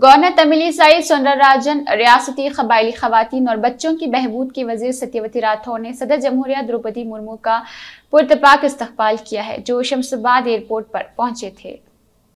governor Tamilisai Soundararajan रियासती कबायली खातन और बच्चों की बहबूद की वजीर सत्यवती राठौर ने सदर जमहूरिया द्रौपदी मुर्मू का पुरतपाक इस्तबाल किया है जो शमसबाद एयरपोर्ट पर पहुंचे थे